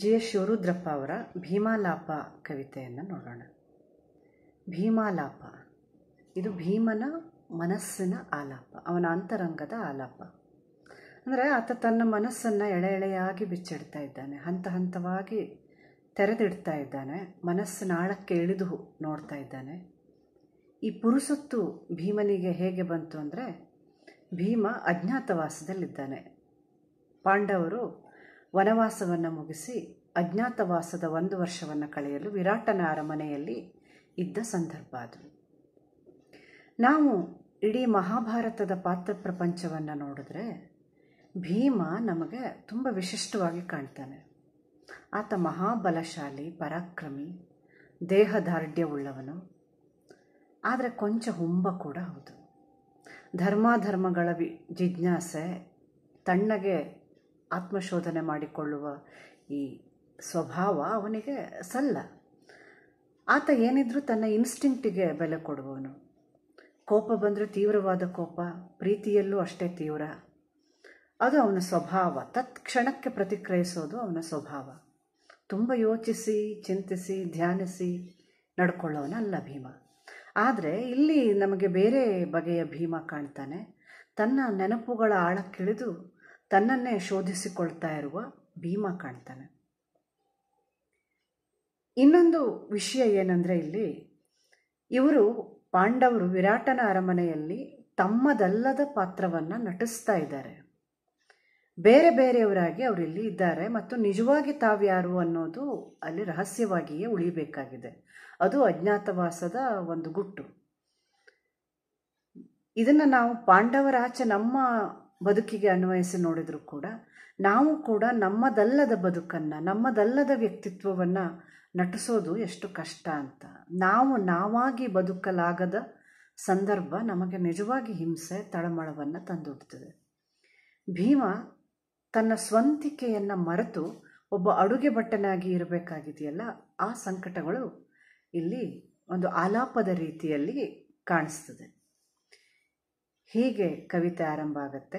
G S Shivarudrappa ಅವರ ಭೀಮಾಲಾಪ ಕವಿತೆಯನ್ನು ನೋಡೋಣ ಭೀಮಾಲಾಪ ಇದು ಭೀಮನ ಮನಸ್ಸಿನ ಆಲಾಪ ಅವನ ಅಂತರಂಗದ ಆಲಾಪ ಅಂದರೆ ಆತ ತನ್ನ ಮನಸ್ಸನ್ನು ಎಳೆ ಎಳೆಯಾಗಿ ಬಿಚ್ಚಿಡ್ತಾ ಇದ್ದಾನೆ ಹಂತ ಹಂತವಾಗಿ ತೆರೆದಿಡ್ತಾ ಇದ್ದಾನೆ ಮನಸ್ಸಿನ ಆಳಕ್ಕೆ ಇಳಿದು ನೋಡ್ತಾ ಇದ್ದಾನೆ ಈ ಪುರುಸತ್ತು ಭೀಮನಿಗೆ ಹೇಗೆ ಬಂತು ಅಂದರೆ ಭೀಮ ಅಜ್ಞಾತವಾಸದಲ್ಲಿದ್ದಾನೆ ಪಾಂಡವರು ವನವಾಸವನ್ನು ಮುಗಿಸಿ ಅಜ್ಞಾತವಾಸದ ಒಂದು ವರ್ಷವನ್ನು ಕಳೆಯಲು ವಿರಾಟನ ಅರಮನೆಯಲ್ಲಿ ಇದ್ದ ಸಂದರ್ಭ ಅದು ನಾವು ಇಡೀ ಮಹಾಭಾರತದ ಪಾತ್ರ ಪ್ರಪಂಚವನ್ನು ನೋಡಿದ್ರೆ ಭೀಮ ನಮಗೆ ತುಂಬ ವಿಶಿಷ್ಟವಾಗಿ ಕಾಣ್ತಾನೆ ಆತ ಮಹಾಬಲಶಾಲಿ ಪರಾಕ್ರಮಿ ದೇಹದಾರ್ಢ್ಯವುಳ್ಳವನು ಆದರೆ ಕೊಂಚ ಹುಂಬ ಕೂಡ ಹೌದು ಧರ್ಮಾಧರ್ಮಗಳ ವಿ ಜಿಜ್ಞಾಸೆ ತಣ್ಣಗೆ ಆತ್ಮಶೋಧನೆ ಮಾಡಿಕೊಳ್ಳುವ ಈ ಸ್ವಭಾವ ಅವನಿಗೆ ಸಲ್ಲ ಆತ ಏನಿದ್ರೂ ತನ್ನ ಇನ್ಸ್ಟಿಂಕ್ಟಿಗೆ ಬೆಲೆ ಕೊಡುವವನು ಕೋಪ ಬಂದರೆ ತೀವ್ರವಾದ ಕೋಪ ಪ್ರೀತಿಯಲ್ಲೂ ಅಷ್ಟೇ ತೀವ್ರ ಅದು ಅವನ ಸ್ವಭಾವ ತತ್ಕ್ಷಣಕ್ಕೆ ಪ್ರತಿಕ್ರಿಯಿಸೋದು ಅವನ ಸ್ವಭಾವ ತುಂಬ ಯೋಚಿಸಿ ಚಿಂತಿಸಿ ಧ್ಯಾನಿಸಿ ಅಲ್ಲ ಭೀಮ ಆದರೆ ಇಲ್ಲಿ ನಮಗೆ ಬೇರೆ ಬಗೆಯ ಭೀಮ ಕಾಣ್ತಾನೆ ತನ್ನ ನೆನಪುಗಳ ಆಳಕ್ಕಿಳಿದು ತನ್ನನ್ನೇ ಶೋಧಿಸಿಕೊಳ್ತಾ ಇರುವ ಭೀಮ ಕಾಣ್ತಾನೆ ಇನ್ನೊಂದು ವಿಷಯ ಏನಂದರೆ ಇಲ್ಲಿ ಇವರು ಪಾಂಡವರು ವಿರಾಟನ ಅರಮನೆಯಲ್ಲಿ ತಮ್ಮದಲ್ಲದ ಪಾತ್ರವನ್ನು ನಟಿಸ್ತಾ ಇದ್ದಾರೆ ಬೇರೆ ಬೇರೆಯವರಾಗಿ ಅವರಿಲ್ಲಿ ಇದ್ದಾರೆ ಮತ್ತು ನಿಜವಾಗಿ ತಾವ್ಯಾರು ಅನ್ನೋದು ಅಲ್ಲಿ ರಹಸ್ಯವಾಗಿಯೇ ಉಳಿಬೇಕಾಗಿದೆ ಅದು ಅಜ್ಞಾತವಾಸದ ಒಂದು ಗುಟ್ಟು ಇದನ್ನು ನಾವು ಪಾಂಡವರಾಚೆ ನಮ್ಮ ಬದುಕಿಗೆ ಅನ್ವಯಿಸಿ ನೋಡಿದರೂ ಕೂಡ ನಾವು ಕೂಡ ನಮ್ಮದಲ್ಲದ ಬದುಕನ್ನು ನಮ್ಮದಲ್ಲದ ವ್ಯಕ್ತಿತ್ವವನ್ನು ನಟಿಸೋದು ಎಷ್ಟು ಕಷ್ಟ ಅಂತ ನಾವು ನಾವಾಗಿ ಬದುಕಲಾಗದ ಸಂದರ್ಭ ನಮಗೆ ನಿಜವಾಗಿ ಹಿಂಸೆ ತಳಮಳವನ್ನು ತಂದುಡ್ತದೆ ಭೀಮ ತನ್ನ ಸ್ವಂತಿಕೆಯನ್ನು ಮರೆತು ಒಬ್ಬ ಅಡುಗೆ ಬಟ್ಟನಾಗಿ ಇರಬೇಕಾಗಿದೆಯಲ್ಲ ಆ ಸಂಕಟಗಳು ಇಲ್ಲಿ ಒಂದು ಆಲಾಪದ ರೀತಿಯಲ್ಲಿ ಕಾಣಿಸ್ತದೆ ಹೀಗೆ ಕವಿತೆ ಆರಂಭ ಆಗುತ್ತೆ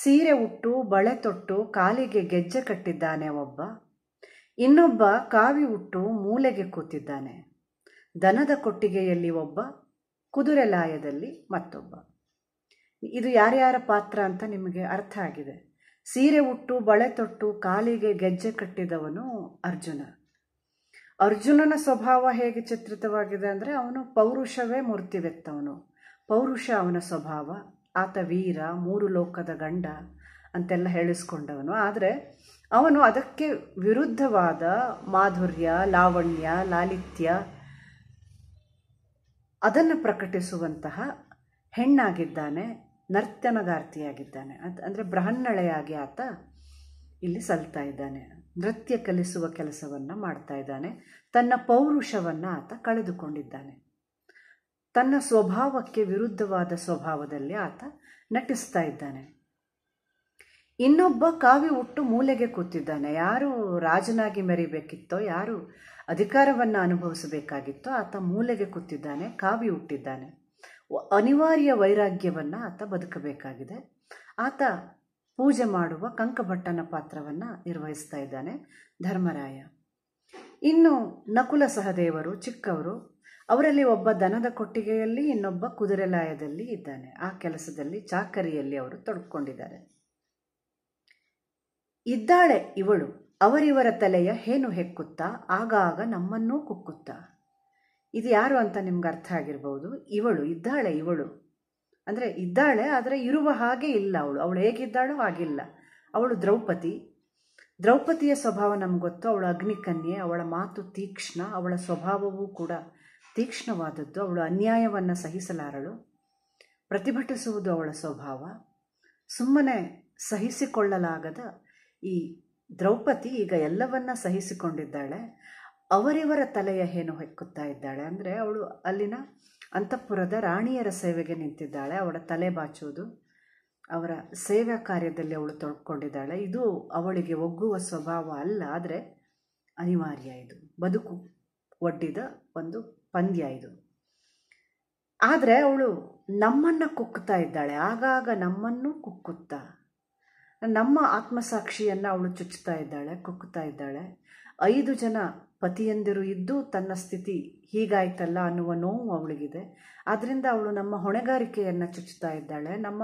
ಸೀರೆ ಉಟ್ಟು ಬಳೆ ತೊಟ್ಟು ಕಾಲಿಗೆ ಗೆಜ್ಜೆ ಕಟ್ಟಿದ್ದಾನೆ ಒಬ್ಬ ಇನ್ನೊಬ್ಬ ಕಾವಿ ಉಟ್ಟು ಮೂಲೆಗೆ ಕೂತಿದ್ದಾನೆ ದನದ ಕೊಟ್ಟಿಗೆಯಲ್ಲಿ ಒಬ್ಬ ಕುದುರೆ ಲಾಯದಲ್ಲಿ ಮತ್ತೊಬ್ಬ ಇದು ಯಾರ್ಯಾರ ಪಾತ್ರ ಅಂತ ನಿಮಗೆ ಅರ್ಥ ಆಗಿದೆ ಸೀರೆ ಉಟ್ಟು ಬಳೆ ತೊಟ್ಟು ಕಾಲಿಗೆ ಗೆಜ್ಜೆ ಕಟ್ಟಿದವನು ಅರ್ಜುನ ಅರ್ಜುನನ ಸ್ವಭಾವ ಹೇಗೆ ಚಿತ್ರಿತವಾಗಿದೆ ಅಂದರೆ ಅವನು ಪೌರುಷವೇ ಮೂರ್ತಿ ಪೌರುಷ ಅವನ ಸ್ವಭಾವ ಆತ ವೀರ ಮೂರು ಲೋಕದ ಗಂಡ ಅಂತೆಲ್ಲ ಹೇಳಿಸ್ಕೊಂಡವನು ಆದರೆ ಅವನು ಅದಕ್ಕೆ ವಿರುದ್ಧವಾದ ಮಾಧುರ್ಯ ಲಾವಣ್ಯ ಲಾಲಿತ್ಯ ಅದನ್ನು ಪ್ರಕಟಿಸುವಂತಹ ಹೆಣ್ಣಾಗಿದ್ದಾನೆ ನರ್ತನಗಾರ್ತಿಯಾಗಿದ್ದಾನೆ ಅದು ಅಂದರೆ ಬ್ರಹ್ಮಣಳೆಯಾಗಿ ಆತ ಇಲ್ಲಿ ಸಲ್ತಾ ಇದ್ದಾನೆ ನೃತ್ಯ ಕಲಿಸುವ ಕೆಲಸವನ್ನು ಮಾಡ್ತಾ ಇದ್ದಾನೆ ತನ್ನ ಪೌರುಷವನ್ನು ಆತ ಕಳೆದುಕೊಂಡಿದ್ದಾನೆ ತನ್ನ ಸ್ವಭಾವಕ್ಕೆ ವಿರುದ್ಧವಾದ ಸ್ವಭಾವದಲ್ಲಿ ಆತ ನಟಿಸ್ತಾ ಇದ್ದಾನೆ ಇನ್ನೊಬ್ಬ ಕಾವಿ ಉಟ್ಟು ಮೂಲೆಗೆ ಕೂತಿದ್ದಾನೆ ಯಾರು ರಾಜನಾಗಿ ಮೆರಿಬೇಕಿತ್ತೋ ಯಾರು ಅಧಿಕಾರವನ್ನು ಅನುಭವಿಸಬೇಕಾಗಿತ್ತೋ ಆತ ಮೂಲೆಗೆ ಕೂತಿದ್ದಾನೆ ಕಾವಿ ಹುಟ್ಟಿದ್ದಾನೆ ಅನಿವಾರ್ಯ ವೈರಾಗ್ಯವನ್ನು ಆತ ಬದುಕಬೇಕಾಗಿದೆ ಆತ ಪೂಜೆ ಮಾಡುವ ಕಂಕಭಟ್ಟನ ಪಾತ್ರವನ್ನು ನಿರ್ವಹಿಸ್ತಾ ಇದ್ದಾನೆ ಧರ್ಮರಾಯ ಇನ್ನು ನಕುಲ ಸಹದೇವರು ಚಿಕ್ಕವರು ಅವರಲ್ಲಿ ಒಬ್ಬ ದನದ ಕೊಟ್ಟಿಗೆಯಲ್ಲಿ ಇನ್ನೊಬ್ಬ ಕುದುರೆಲಾಯದಲ್ಲಿ ಇದ್ದಾನೆ ಆ ಕೆಲಸದಲ್ಲಿ ಚಾಕರಿಯಲ್ಲಿ ಅವರು ತೊಡ್ಕೊಂಡಿದ್ದಾರೆ ಇದ್ದಾಳೆ ಇವಳು ಅವರಿವರ ತಲೆಯ ಹೇನು ಹೆಕ್ಕುತ್ತಾ ಆಗಾಗ ನಮ್ಮನ್ನೂ ಕುಕ್ಕುತ್ತಾ ಇದು ಯಾರು ಅಂತ ನಿಮ್ಗೆ ಅರ್ಥ ಆಗಿರ್ಬೋದು ಇವಳು ಇದ್ದಾಳೆ ಇವಳು ಅಂದರೆ ಇದ್ದಾಳೆ ಆದರೆ ಇರುವ ಹಾಗೆ ಇಲ್ಲ ಅವಳು ಅವಳು ಹೇಗಿದ್ದಾಳೋ ಆಗಿಲ್ಲ ಅವಳು ದ್ರೌಪದಿ ದ್ರೌಪದಿಯ ಸ್ವಭಾವ ನಮ್ಗೆ ಗೊತ್ತು ಅವಳ ಅಗ್ನಿಕನ್ಯೆ ಅವಳ ಮಾತು ತೀಕ್ಷ್ಣ ಅವಳ ಸ್ವಭಾವವೂ ಕೂಡ ತೀಕ್ಷ್ಣವಾದದ್ದು ಅವಳು ಅನ್ಯಾಯವನ್ನು ಸಹಿಸಲಾರಳು ಪ್ರತಿಭಟಿಸುವುದು ಅವಳ ಸ್ವಭಾವ ಸುಮ್ಮನೆ ಸಹಿಸಿಕೊಳ್ಳಲಾಗದ ಈ ದ್ರೌಪದಿ ಈಗ ಎಲ್ಲವನ್ನ ಸಹಿಸಿಕೊಂಡಿದ್ದಾಳೆ ಅವರಿವರ ತಲೆಯ ಏನು ಹೆಕ್ಕುತ್ತಾ ಇದ್ದಾಳೆ ಅಂದರೆ ಅವಳು ಅಲ್ಲಿನ ಅಂತಃಪುರದ ರಾಣಿಯರ ಸೇವೆಗೆ ನಿಂತಿದ್ದಾಳೆ ಅವಳ ತಲೆ ಬಾಚುವುದು ಅವರ ಸೇವಾ ಕಾರ್ಯದಲ್ಲಿ ಅವಳು ತೊಳ್ಕೊಂಡಿದ್ದಾಳೆ ಇದು ಅವಳಿಗೆ ಒಗ್ಗುವ ಸ್ವಭಾವ ಅಲ್ಲ ಆದರೆ ಅನಿವಾರ್ಯ ಇದು ಬದುಕು ಒಡ್ಡಿದ ಒಂದು ಪಂದ್ಯ ಇದು ಆದರೆ ಅವಳು ನಮ್ಮನ್ನು ಕುಕ್ಕುತ್ತಾ ಇದ್ದಾಳೆ ಆಗಾಗ ನಮ್ಮನ್ನು ಕುಕ್ಕುತ್ತಾ ನಮ್ಮ ಆತ್ಮಸಾಕ್ಷಿಯನ್ನು ಅವಳು ಚುಚ್ಚುತ್ತಾ ಇದ್ದಾಳೆ ಕುಕ್ಕುತ್ತಾ ಇದ್ದಾಳೆ ಐದು ಜನ ಪತಿಯಂದಿರು ಇದ್ದು ತನ್ನ ಸ್ಥಿತಿ ಹೀಗಾಯ್ತಲ್ಲ ಅನ್ನುವ ನೋವು ಅವಳಿಗಿದೆ ಆದ್ದರಿಂದ ಅವಳು ನಮ್ಮ ಹೊಣೆಗಾರಿಕೆಯನ್ನು ಚುಚ್ಚುತ್ತಾ ಇದ್ದಾಳೆ ನಮ್ಮ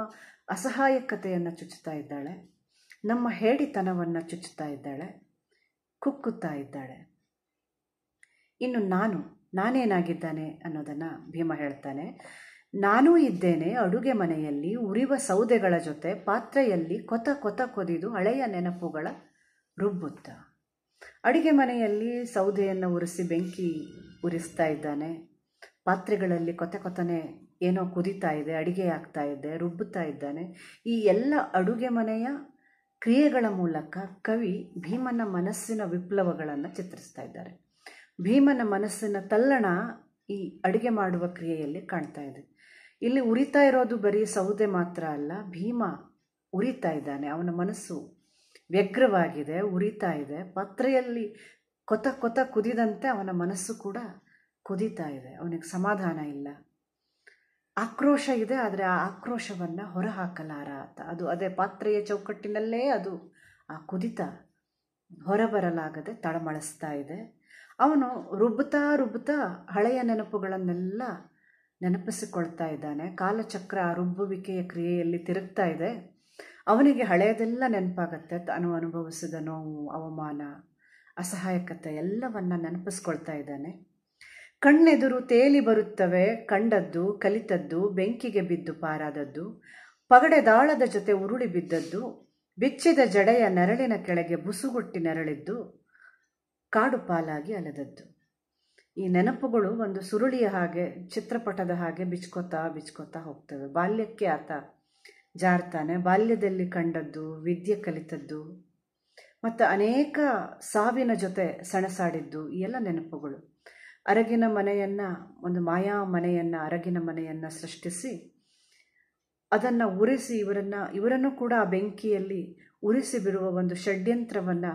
ಅಸಹಾಯಕತೆಯನ್ನು ಚುಚ್ಚುತ್ತಾ ಇದ್ದಾಳೆ ನಮ್ಮ ಹೇಡಿತನವನ್ನು ಚುಚ್ಚುತ್ತಾ ಇದ್ದಾಳೆ ಕುಕ್ಕುತ್ತಾ ಇದ್ದಾಳೆ ಇನ್ನು ನಾನು ನಾನೇನಾಗಿದ್ದಾನೆ ಅನ್ನೋದನ್ನು ಭೀಮ ಹೇಳ್ತಾನೆ ನಾನೂ ಇದ್ದೇನೆ ಅಡುಗೆ ಮನೆಯಲ್ಲಿ ಉರಿವ ಸೌದೆಗಳ ಜೊತೆ ಪಾತ್ರೆಯಲ್ಲಿ ಕೊತ ಕೊತ ಕೊದಿದು ಹಳೆಯ ನೆನಪುಗಳ ರುಬ್ಬುತ್ತ ಅಡುಗೆ ಮನೆಯಲ್ಲಿ ಸೌದೆಯನ್ನು ಉರಿಸಿ ಬೆಂಕಿ ಉರಿಸ್ತಾ ಇದ್ದಾನೆ ಪಾತ್ರೆಗಳಲ್ಲಿ ಕೊತೆ ಕೊತನೆ ಏನೋ ಕುದಿತಾ ಇದೆ ಅಡುಗೆ ಆಗ್ತಾ ಇದೆ ರುಬ್ಬುತ್ತಾ ಇದ್ದಾನೆ ಈ ಎಲ್ಲ ಅಡುಗೆ ಮನೆಯ ಕ್ರಿಯೆಗಳ ಮೂಲಕ ಕವಿ ಭೀಮನ ಮನಸ್ಸಿನ ವಿಪ್ಲವಗಳನ್ನು ಚಿತ್ರಿಸ್ತಾ ಇದ್ದಾರೆ ಭೀಮನ ಮನಸ್ಸಿನ ತಲ್ಲಣ ಈ ಅಡುಗೆ ಮಾಡುವ ಕ್ರಿಯೆಯಲ್ಲಿ ಕಾಣ್ತಾ ಇದೆ ಇಲ್ಲಿ ಉರಿತಾ ಇರೋದು ಬರೀ ಸೌದೆ ಮಾತ್ರ ಅಲ್ಲ ಭೀಮ ಉರಿತಾ ಇದ್ದಾನೆ ಅವನ ಮನಸ್ಸು ವ್ಯಗ್ರವಾಗಿದೆ ಉರಿತಾ ಇದೆ ಪಾತ್ರೆಯಲ್ಲಿ ಕೊತ ಕೊತ ಕುದಿದಂತೆ ಅವನ ಮನಸ್ಸು ಕೂಡ ಕುದಿತಾ ಇದೆ ಅವನಿಗೆ ಸಮಾಧಾನ ಇಲ್ಲ ಆಕ್ರೋಶ ಇದೆ ಆದರೆ ಆ ಆಕ್ರೋಶವನ್ನು ಹೊರಹಾಕಲಾರ ಅಂತ ಅದು ಅದೇ ಪಾತ್ರೆಯ ಚೌಕಟ್ಟಿನಲ್ಲೇ ಅದು ಆ ಕುದಿತ ಹೊರಬರಲಾಗದೆ ತಳಮಳಿಸ್ತಾ ಇದೆ ಅವನು ರುಬ್ಬುತ್ತಾ ರುಬ್ಬುತ್ತಾ ಹಳೆಯ ನೆನಪುಗಳನ್ನೆಲ್ಲ ನೆನಪಿಸಿಕೊಳ್ತಾ ಇದ್ದಾನೆ ಕಾಲಚಕ್ರ ರುಬ್ಬುವಿಕೆಯ ಕ್ರಿಯೆಯಲ್ಲಿ ತಿರುಗ್ತಾ ಇದೆ ಅವನಿಗೆ ಹಳೆಯದೆಲ್ಲ ನೆನಪಾಗತ್ತೆ ತಾನು ಅನುಭವಿಸಿದ ನೋವು ಅವಮಾನ ಅಸಹಾಯಕತೆ ಎಲ್ಲವನ್ನ ನೆನಪಿಸ್ಕೊಳ್ತಾ ಇದ್ದಾನೆ ಕಣ್ಣೆದುರು ತೇಲಿ ಬರುತ್ತವೆ ಕಂಡದ್ದು ಕಲಿತದ್ದು ಬೆಂಕಿಗೆ ಬಿದ್ದು ಪಾರಾದದ್ದು ಪಗಡೆ ದಾಳದ ಜೊತೆ ಉರುಳಿ ಬಿದ್ದದ್ದು ಬಿಚ್ಚಿದ ಜಡೆಯ ನರಳಿನ ಕೆಳಗೆ ಬುಸುಗುಟ್ಟಿ ನರಳಿದ್ದು ಕಾಡು ಪಾಲಾಗಿ ಅಲೆದದ್ದು ಈ ನೆನಪುಗಳು ಒಂದು ಸುರುಳಿಯ ಹಾಗೆ ಚಿತ್ರಪಟದ ಹಾಗೆ ಬಿಚ್ಕೋತಾ ಬಿಚ್ಕೋತಾ ಹೋಗ್ತವೆ ಬಾಲ್ಯಕ್ಕೆ ಆತ ಜಾರ್ತಾನೆ ಬಾಲ್ಯದಲ್ಲಿ ಕಂಡದ್ದು ವಿದ್ಯೆ ಕಲಿತದ್ದು ಮತ್ತು ಅನೇಕ ಸಾವಿನ ಜೊತೆ ಸಣಸಾಡಿದ್ದು ಎಲ್ಲ ನೆನಪುಗಳು ಅರಗಿನ ಮನೆಯನ್ನು ಒಂದು ಮಾಯಾ ಮನೆಯನ್ನು ಅರಗಿನ ಮನೆಯನ್ನು ಸೃಷ್ಟಿಸಿ ಅದನ್ನು ಉರಿಸಿ ಇವರನ್ನು ಇವರನ್ನು ಕೂಡ ಆ ಬೆಂಕಿಯಲ್ಲಿ ಉರಿಸಿ ಬಿಡುವ ಒಂದು ಷಡ್ಯಂತ್ರವನ್ನು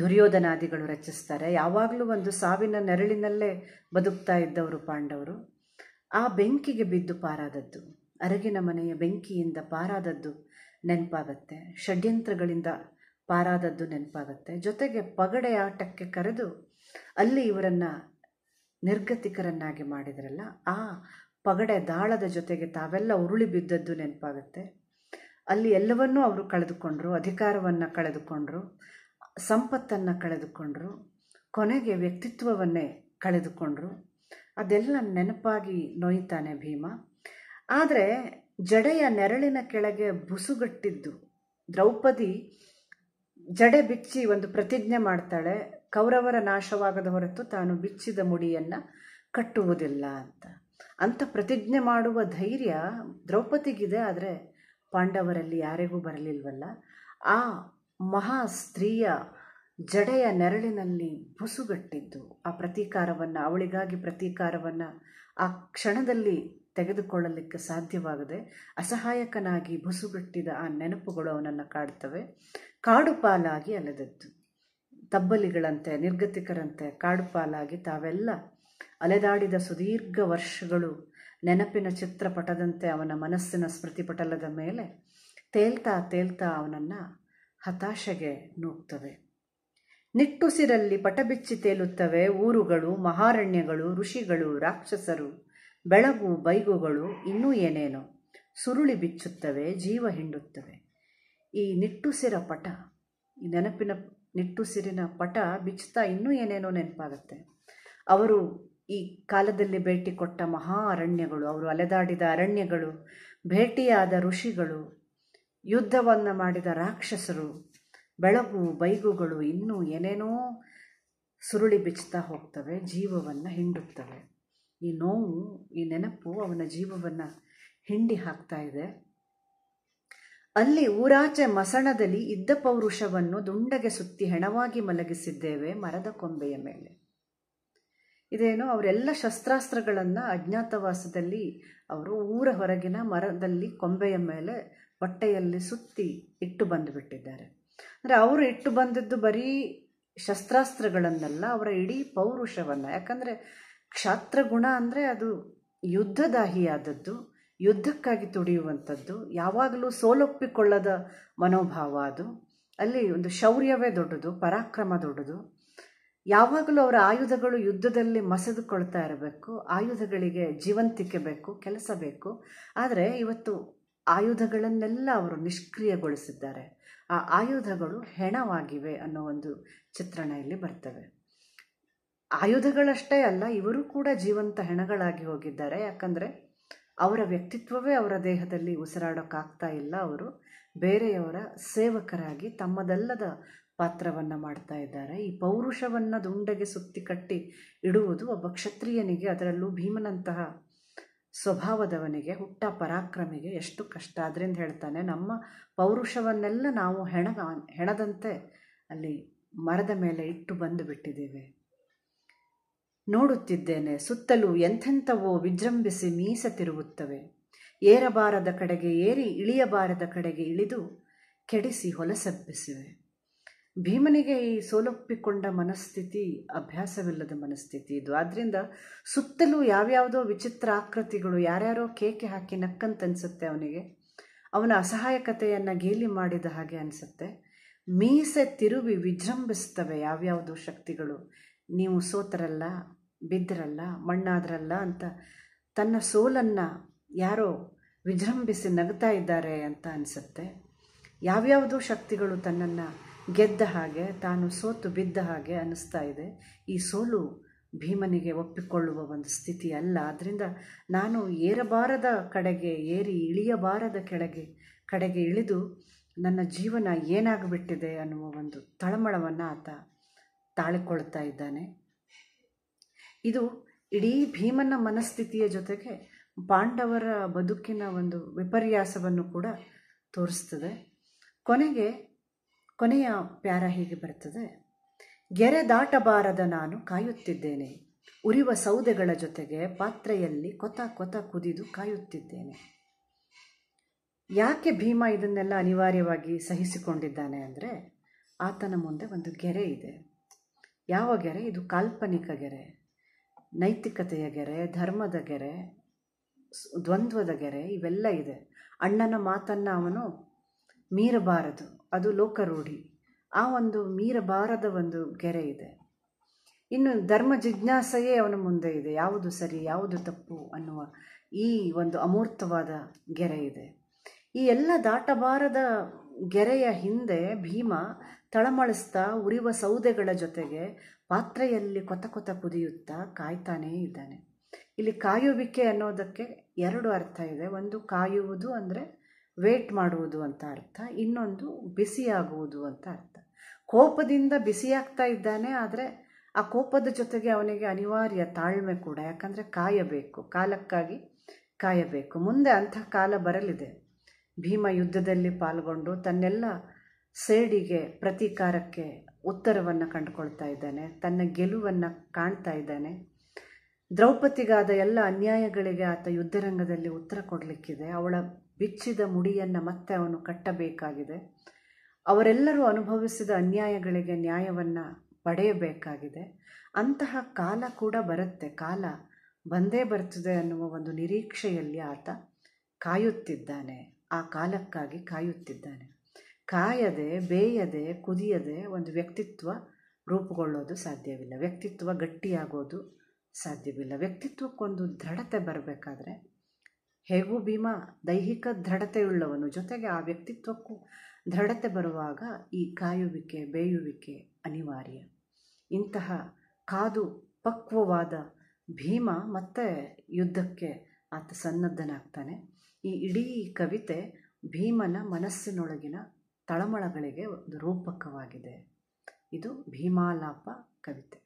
ದುರ್ಯೋಧನಾದಿಗಳು ರಚಿಸ್ತಾರೆ ಯಾವಾಗಲೂ ಒಂದು ಸಾವಿನ ನೆರಳಿನಲ್ಲೇ ಬದುಕ್ತಾ ಇದ್ದವರು ಪಾಂಡವರು ಆ ಬೆಂಕಿಗೆ ಬಿದ್ದು ಪಾರಾದದ್ದು ಅರಗಿನ ಮನೆಯ ಬೆಂಕಿಯಿಂದ ಪಾರಾದದ್ದು ನೆನಪಾಗತ್ತೆ ಷಡ್ಯಂತ್ರಗಳಿಂದ ಪಾರಾದದ್ದು ನೆನಪಾಗತ್ತೆ ಜೊತೆಗೆ ಪಗಡೆಯಾಟಕ್ಕೆ ಕರೆದು ಅಲ್ಲಿ ಇವರನ್ನು ನಿರ್ಗತಿಕರನ್ನಾಗಿ ಮಾಡಿದ್ರಲ್ಲ ಆ ಪಗಡೆ ದಾಳದ ಜೊತೆಗೆ ತಾವೆಲ್ಲ ಉರುಳಿ ಬಿದ್ದದ್ದು ನೆನಪಾಗುತ್ತೆ ಅಲ್ಲಿ ಎಲ್ಲವನ್ನೂ ಅವರು ಕಳೆದುಕೊಂಡರು ಅಧಿಕಾರವನ್ನು ಕಳೆದುಕೊಂಡರು ಸಂಪತ್ತನ್ನು ಕಳೆದುಕೊಂಡರು ಕೊನೆಗೆ ವ್ಯಕ್ತಿತ್ವವನ್ನೇ ಕಳೆದುಕೊಂಡರು ಅದೆಲ್ಲ ನೆನಪಾಗಿ ನೋಯ್ತಾನೆ ಭೀಮ ಆದರೆ ಜಡೆಯ ನೆರಳಿನ ಕೆಳಗೆ ಬುಸುಗಟ್ಟಿದ್ದು ದ್ರೌಪದಿ ಜಡೆ ಬಿಚ್ಚಿ ಒಂದು ಪ್ರತಿಜ್ಞೆ ಮಾಡ್ತಾಳೆ ಕೌರವರ ನಾಶವಾಗದ ಹೊರತು ತಾನು ಬಿಚ್ಚಿದ ಮುಡಿಯನ್ನು ಕಟ್ಟುವುದಿಲ್ಲ ಅಂತ ಅಂಥ ಪ್ರತಿಜ್ಞೆ ಮಾಡುವ ಧೈರ್ಯ ದ್ರೌಪದಿಗಿದೆ ಆದರೆ ಪಾಂಡವರಲ್ಲಿ ಯಾರಿಗೂ ಬರಲಿಲ್ವಲ್ಲ ಆ ಮಹಾ ಸ್ತ್ರೀಯ ಜಡೆಯ ನೆರಳಿನಲ್ಲಿ ಬುಸುಗಟ್ಟಿದ್ದು ಆ ಪ್ರತೀಕಾರವನ್ನು ಅವಳಿಗಾಗಿ ಪ್ರತೀಕಾರವನ್ನು ಆ ಕ್ಷಣದಲ್ಲಿ ತೆಗೆದುಕೊಳ್ಳಲಿಕ್ಕೆ ಸಾಧ್ಯವಾಗದೆ ಅಸಹಾಯಕನಾಗಿ ಬುಸುಗಟ್ಟಿದ ಆ ನೆನಪುಗಳು ಅವನನ್ನು ಕಾಡ್ತವೆ ಕಾಡುಪಾಲಾಗಿ ಅಲೆದದ್ದು ತಬ್ಬಲಿಗಳಂತೆ ನಿರ್ಗತಿಕರಂತೆ ಕಾಡುಪಾಲಾಗಿ ತಾವೆಲ್ಲ ಅಲೆದಾಡಿದ ಸುದೀರ್ಘ ವರ್ಷಗಳು ನೆನಪಿನ ಚಿತ್ರಪಟದಂತೆ ಅವನ ಮನಸ್ಸಿನ ಸ್ಮೃತಿಪಟಲದ ಮೇಲೆ ತೇಲ್ತಾ ತೇಲ್ತಾ ಅವನನ್ನು ಹತಾಶೆಗೆ ನೂಗ್ತವೆ ನಿಟ್ಟುಸಿರಲ್ಲಿ ಪಟಬಿಚ್ಚಿ ತೇಲುತ್ತವೆ ಊರುಗಳು ಮಹಾರಣ್ಯಗಳು ಋಷಿಗಳು ರಾಕ್ಷಸರು ಬೆಳಗು ಬೈಗುಗಳು ಇನ್ನೂ ಏನೇನೋ ಸುರುಳಿ ಬಿಚ್ಚುತ್ತವೆ ಜೀವ ಹಿಂಡುತ್ತವೆ ಈ ನಿಟ್ಟುಸಿರ ಪಟ ಈ ನೆನಪಿನ ನಿಟ್ಟುಸಿರಿನ ಪಟ ಬಿಚ್ಚುತ್ತಾ ಇನ್ನೂ ಏನೇನೋ ನೆನಪಾಗುತ್ತೆ ಅವರು ಈ ಕಾಲದಲ್ಲಿ ಭೇಟಿ ಕೊಟ್ಟ ಮಹಾ ಅರಣ್ಯಗಳು ಅವರು ಅಲೆದಾಡಿದ ಅರಣ್ಯಗಳು ಭೇಟಿಯಾದ ಋಷಿಗಳು ಯುದ್ಧವನ್ನು ಮಾಡಿದ ರಾಕ್ಷಸರು ಬೆಳಗು ಬೈಗುಗಳು ಇನ್ನೂ ಏನೇನೋ ಸುರುಳಿ ಬಿಚ್ಚುತ್ತಾ ಹೋಗ್ತವೆ ಜೀವವನ್ನು ಹಿಂಡುತ್ತವೆ ಈ ನೋವು ಈ ನೆನಪು ಅವನ ಜೀವವನ್ನು ಹಿಂಡಿ ಹಾಕ್ತಾ ಇದೆ ಅಲ್ಲಿ ಊರಾಚೆ ಮಸಣದಲ್ಲಿ ಇದ್ದ ಪೌರುಷವನ್ನು ದುಂಡಗೆ ಸುತ್ತಿ ಹೆಣವಾಗಿ ಮಲಗಿಸಿದ್ದೇವೆ ಮರದ ಕೊಂಬೆಯ ಮೇಲೆ ಇದೇನು ಅವರೆಲ್ಲ ಶಸ್ತ್ರಾಸ್ತ್ರಗಳನ್ನು ಅಜ್ಞಾತವಾಸದಲ್ಲಿ ಅವರು ಊರ ಹೊರಗಿನ ಮರದಲ್ಲಿ ಕೊಂಬೆಯ ಮೇಲೆ ಬಟ್ಟೆಯಲ್ಲಿ ಸುತ್ತಿ ಇಟ್ಟು ಬಂದುಬಿಟ್ಟಿದ್ದಾರೆ ಅಂದರೆ ಅವರು ಇಟ್ಟು ಬಂದದ್ದು ಬರೀ ಶಸ್ತ್ರಾಸ್ತ್ರಗಳನ್ನೆಲ್ಲ ಅವರ ಇಡೀ ಪೌರುಷವನ್ನು ಯಾಕಂದರೆ ಕ್ಷಾತ್ರಗುಣ ಅಂದರೆ ಅದು ಯುದ್ಧದಾಹಿಯಾದದ್ದು ಯುದ್ಧಕ್ಕಾಗಿ ತುಡಿಯುವಂಥದ್ದು ಯಾವಾಗಲೂ ಸೋಲೊಪ್ಪಿಕೊಳ್ಳದ ಮನೋಭಾವ ಅದು ಅಲ್ಲಿ ಒಂದು ಶೌರ್ಯವೇ ದೊಡ್ಡದು ಪರಾಕ್ರಮ ದೊಡ್ಡದು ಯಾವಾಗಲೂ ಅವರ ಆಯುಧಗಳು ಯುದ್ಧದಲ್ಲಿ ಮಸೆದುಕೊಳ್ತಾ ಇರಬೇಕು ಆಯುಧಗಳಿಗೆ ಜೀವಂತಿಕೆ ಬೇಕು ಕೆಲಸ ಬೇಕು ಆದರೆ ಇವತ್ತು ಆಯುಧಗಳನ್ನೆಲ್ಲ ಅವರು ನಿಷ್ಕ್ರಿಯಗೊಳಿಸಿದ್ದಾರೆ ಆ ಆಯುಧಗಳು ಹೆಣವಾಗಿವೆ ಅನ್ನೋ ಒಂದು ಚಿತ್ರಣ ಇಲ್ಲಿ ಬರ್ತವೆ ಆಯುಧಗಳಷ್ಟೇ ಅಲ್ಲ ಇವರು ಕೂಡ ಜೀವಂತ ಹೆಣಗಳಾಗಿ ಹೋಗಿದ್ದಾರೆ ಯಾಕಂದರೆ ಅವರ ವ್ಯಕ್ತಿತ್ವವೇ ಅವರ ದೇಹದಲ್ಲಿ ಉಸಿರಾಡೋಕ್ಕಾಗ್ತಾ ಇಲ್ಲ ಅವರು ಬೇರೆಯವರ ಸೇವಕರಾಗಿ ತಮ್ಮದಲ್ಲದ ಪಾತ್ರವನ್ನು ಮಾಡ್ತಾ ಇದ್ದಾರೆ ಈ ಪೌರುಷವನ್ನು ದುಂಡಗೆ ಸುತ್ತಿ ಕಟ್ಟಿ ಇಡುವುದು ಒಬ್ಬ ಕ್ಷತ್ರಿಯನಿಗೆ ಅದರಲ್ಲೂ ಭೀಮನಂತಹ ಸ್ವಭಾವದವನಿಗೆ ಹುಟ್ಟ ಪರಾಕ್ರಮಿಗೆ ಎಷ್ಟು ಕಷ್ಟ ಅದರಿಂದ ಹೇಳ್ತಾನೆ ನಮ್ಮ ಪೌರುಷವನ್ನೆಲ್ಲ ನಾವು ಹೆಣ ಹೆಣದಂತೆ ಅಲ್ಲಿ ಮರದ ಮೇಲೆ ಇಟ್ಟು ಬಂದು ಬಿಟ್ಟಿದ್ದೇವೆ ನೋಡುತ್ತಿದ್ದೇನೆ ಸುತ್ತಲೂ ಎಂಥೆಂಥವೋ ವಿಜೃಂಭಿಸಿ ಮೀಸ ತಿರುಗುತ್ತವೆ ಏರಬಾರದ ಕಡೆಗೆ ಏರಿ ಇಳಿಯಬಾರದ ಕಡೆಗೆ ಇಳಿದು ಕೆಡಿಸಿ ಹೊಲಸಬ್ಬಿಸಿವೆ ಭೀಮನಿಗೆ ಈ ಸೋಲೊಪ್ಪಿಕೊಂಡ ಮನಸ್ಥಿತಿ ಅಭ್ಯಾಸವಿಲ್ಲದ ಮನಸ್ಥಿತಿ ಇದು ಆದ್ದರಿಂದ ಸುತ್ತಲೂ ಯಾವ್ಯಾವುದೋ ವಿಚಿತ್ರ ಆಕೃತಿಗಳು ಯಾರ್ಯಾರೋ ಕೇಕೆ ಹಾಕಿ ನಕ್ಕಂತನಿಸುತ್ತೆ ಅವನಿಗೆ ಅವನ ಅಸಹಾಯಕತೆಯನ್ನು ಗೇಲಿ ಮಾಡಿದ ಹಾಗೆ ಅನಿಸುತ್ತೆ ಮೀಸೆ ತಿರುವಿ ವಿಜೃಂಭಿಸ್ತವೆ ಯಾವ್ಯಾವುದೋ ಶಕ್ತಿಗಳು ನೀವು ಸೋತರಲ್ಲ ಬಿದ್ದರಲ್ಲ ಮಣ್ಣಾದ್ರಲ್ಲ ಅಂತ ತನ್ನ ಸೋಲನ್ನು ಯಾರೋ ವಿಜೃಂಭಿಸಿ ನಗ್ತಾ ಇದ್ದಾರೆ ಅಂತ ಅನಿಸುತ್ತೆ ಯಾವ್ಯಾವುದೋ ಶಕ್ತಿಗಳು ತನ್ನನ್ನು ಗೆದ್ದ ಹಾಗೆ ತಾನು ಸೋತು ಬಿದ್ದ ಹಾಗೆ ಅನ್ನಿಸ್ತಾ ಇದೆ ಈ ಸೋಲು ಭೀಮನಿಗೆ ಒಪ್ಪಿಕೊಳ್ಳುವ ಒಂದು ಸ್ಥಿತಿ ಅಲ್ಲ ಆದ್ದರಿಂದ ನಾನು ಏರಬಾರದ ಕಡೆಗೆ ಏರಿ ಇಳಿಯಬಾರದ ಕೆಳಗೆ ಕಡೆಗೆ ಇಳಿದು ನನ್ನ ಜೀವನ ಏನಾಗಿಬಿಟ್ಟಿದೆ ಅನ್ನುವ ಒಂದು ತಳಮಳವನ್ನು ಆತ ತಾಳಿಕೊಳ್ತಾ ಇದ್ದಾನೆ ಇದು ಇಡೀ ಭೀಮನ ಮನಸ್ಥಿತಿಯ ಜೊತೆಗೆ ಪಾಂಡವರ ಬದುಕಿನ ಒಂದು ವಿಪರ್ಯಾಸವನ್ನು ಕೂಡ ತೋರಿಸ್ತದೆ ಕೊನೆಗೆ ಕೊನೆಯ ಪ್ಯಾರ ಹೀಗೆ ಬರ್ತದೆ ಗೆರೆ ದಾಟಬಾರದ ನಾನು ಕಾಯುತ್ತಿದ್ದೇನೆ ಉರಿವ ಸೌದೆಗಳ ಜೊತೆಗೆ ಪಾತ್ರೆಯಲ್ಲಿ ಕೊತ ಕೊತ ಕುದಿದು ಕಾಯುತ್ತಿದ್ದೇನೆ ಯಾಕೆ ಭೀಮ ಇದನ್ನೆಲ್ಲ ಅನಿವಾರ್ಯವಾಗಿ ಸಹಿಸಿಕೊಂಡಿದ್ದಾನೆ ಅಂದರೆ ಆತನ ಮುಂದೆ ಒಂದು ಗೆರೆ ಇದೆ ಯಾವ ಗೆರೆ ಇದು ಕಾಲ್ಪನಿಕ ಗೆರೆ ನೈತಿಕತೆಯ ಗೆರೆ ಧರ್ಮದ ಗೆರೆ ದ್ವಂದ್ವದ ಗೆರೆ ಇವೆಲ್ಲ ಇದೆ ಅಣ್ಣನ ಮಾತನ್ನು ಅವನು ಮೀರಬಾರದು ಅದು ಲೋಕರೂಢಿ ಆ ಒಂದು ಮೀರಬಾರದ ಒಂದು ಗೆರೆ ಇದೆ ಇನ್ನು ಧರ್ಮ ಜಿಜ್ಞಾಸೆಯೇ ಅವನ ಮುಂದೆ ಇದೆ ಯಾವುದು ಸರಿ ಯಾವುದು ತಪ್ಪು ಅನ್ನುವ ಈ ಒಂದು ಅಮೂರ್ತವಾದ ಗೆರೆ ಇದೆ ಈ ಎಲ್ಲ ದಾಟಬಾರದ ಗೆರೆಯ ಹಿಂದೆ ಭೀಮ ತಳಮಳಿಸ್ತಾ ಉರಿವ ಸೌದೆಗಳ ಜೊತೆಗೆ ಪಾತ್ರೆಯಲ್ಲಿ ಕೊತ ಕೊತ ಕುದಿಯುತ್ತಾ ಕಾಯ್ತಾನೇ ಇದ್ದಾನೆ ಇಲ್ಲಿ ಕಾಯುವಿಕೆ ಅನ್ನೋದಕ್ಕೆ ಎರಡು ಅರ್ಥ ಇದೆ ಒಂದು ಕಾಯುವುದು ಅಂದರೆ ವೇಟ್ ಮಾಡುವುದು ಅಂತ ಅರ್ಥ ಇನ್ನೊಂದು ಬಿಸಿಯಾಗುವುದು ಅಂತ ಅರ್ಥ ಕೋಪದಿಂದ ಬಿಸಿಯಾಗ್ತಾ ಇದ್ದಾನೆ ಆದರೆ ಆ ಕೋಪದ ಜೊತೆಗೆ ಅವನಿಗೆ ಅನಿವಾರ್ಯ ತಾಳ್ಮೆ ಕೂಡ ಯಾಕಂದರೆ ಕಾಯಬೇಕು ಕಾಲಕ್ಕಾಗಿ ಕಾಯಬೇಕು ಮುಂದೆ ಅಂಥ ಕಾಲ ಬರಲಿದೆ ಭೀಮ ಯುದ್ಧದಲ್ಲಿ ಪಾಲ್ಗೊಂಡು ತನ್ನೆಲ್ಲ ಸೇಡಿಗೆ ಪ್ರತೀಕಾರಕ್ಕೆ ಉತ್ತರವನ್ನು ಕಂಡುಕೊಳ್ತಾ ಇದ್ದಾನೆ ತನ್ನ ಗೆಲುವನ್ನು ಕಾಣ್ತಾ ಇದ್ದಾನೆ ದ್ರೌಪದಿಗಾದ ಎಲ್ಲ ಅನ್ಯಾಯಗಳಿಗೆ ಆತ ಯುದ್ಧರಂಗದಲ್ಲಿ ಉತ್ತರ ಕೊಡಲಿಕ್ಕಿದೆ ಅವಳ ಬಿಚ್ಚಿದ ಮುಡಿಯನ್ನು ಮತ್ತೆ ಅವನು ಕಟ್ಟಬೇಕಾಗಿದೆ ಅವರೆಲ್ಲರೂ ಅನುಭವಿಸಿದ ಅನ್ಯಾಯಗಳಿಗೆ ನ್ಯಾಯವನ್ನು ಪಡೆಯಬೇಕಾಗಿದೆ ಅಂತಹ ಕಾಲ ಕೂಡ ಬರುತ್ತೆ ಕಾಲ ಬಂದೇ ಬರ್ತದೆ ಅನ್ನುವ ಒಂದು ನಿರೀಕ್ಷೆಯಲ್ಲಿ ಆತ ಕಾಯುತ್ತಿದ್ದಾನೆ ಆ ಕಾಲಕ್ಕಾಗಿ ಕಾಯುತ್ತಿದ್ದಾನೆ ಕಾಯದೆ ಬೇಯದೆ ಕುದಿಯದೆ ಒಂದು ವ್ಯಕ್ತಿತ್ವ ರೂಪುಗೊಳ್ಳೋದು ಸಾಧ್ಯವಿಲ್ಲ ವ್ಯಕ್ತಿತ್ವ ಗಟ್ಟಿಯಾಗೋದು ಸಾಧ್ಯವಿಲ್ಲ ವ್ಯಕ್ತಿತ್ವಕ್ಕೊಂದು ದೃಢತೆ ಬರಬೇಕಾದ್ರೆ ಹೇಗೂ ಭೀಮ ದೈಹಿಕ ದೃಢತೆಯುಳ್ಳವನು ಜೊತೆಗೆ ಆ ವ್ಯಕ್ತಿತ್ವಕ್ಕೂ ದೃಢತೆ ಬರುವಾಗ ಈ ಕಾಯುವಿಕೆ ಬೇಯುವಿಕೆ ಅನಿವಾರ್ಯ ಇಂತಹ ಕಾದು ಪಕ್ವವಾದ ಭೀಮ ಮತ್ತೆ ಯುದ್ಧಕ್ಕೆ ಆತ ಸನ್ನದ್ಧನಾಗ್ತಾನೆ ಈ ಇಡೀ ಕವಿತೆ ಭೀಮನ ಮನಸ್ಸಿನೊಳಗಿನ ತಳಮಳಗಳಿಗೆ ಒಂದು ರೂಪಕವಾಗಿದೆ ಇದು ಭೀಮಾಲಾಪ ಕವಿತೆ